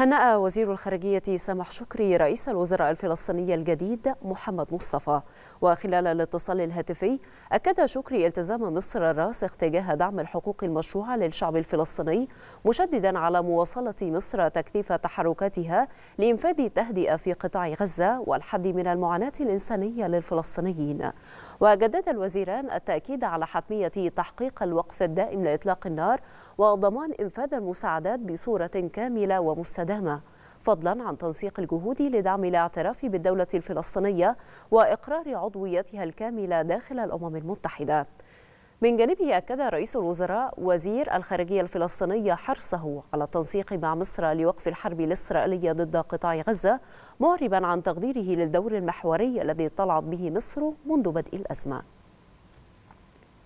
هنأ وزير الخارجية سامح شكري رئيس الوزراء الفلسطيني الجديد محمد مصطفى وخلال الاتصال الهاتفي أكد شكري التزام مصر الراسخ تجاه دعم الحقوق المشروعة للشعب الفلسطيني مشددا على مواصلة مصر تكثيف تحركاتها لإنفاذ التهدئة في قطاع غزة والحد من المعاناة الإنسانية للفلسطينيين وجدد الوزيران التأكيد على حتمية تحقيق الوقف الدائم لإطلاق النار وضمان إنفاذ المساعدات بصورة كاملة ومستدامة المستدامة فضلا عن تنسيق الجهود لدعم الاعتراف بالدولة الفلسطينية وإقرار عضويتها الكاملة داخل الأمم المتحدة من جانبه أكد رئيس الوزراء وزير الخارجية الفلسطينية حرصه على التنسيق مع مصر لوقف الحرب الإسرائيلية ضد قطاع غزة معربا عن تقديره للدور المحوري الذي طلعت به مصر منذ بدء الأزمة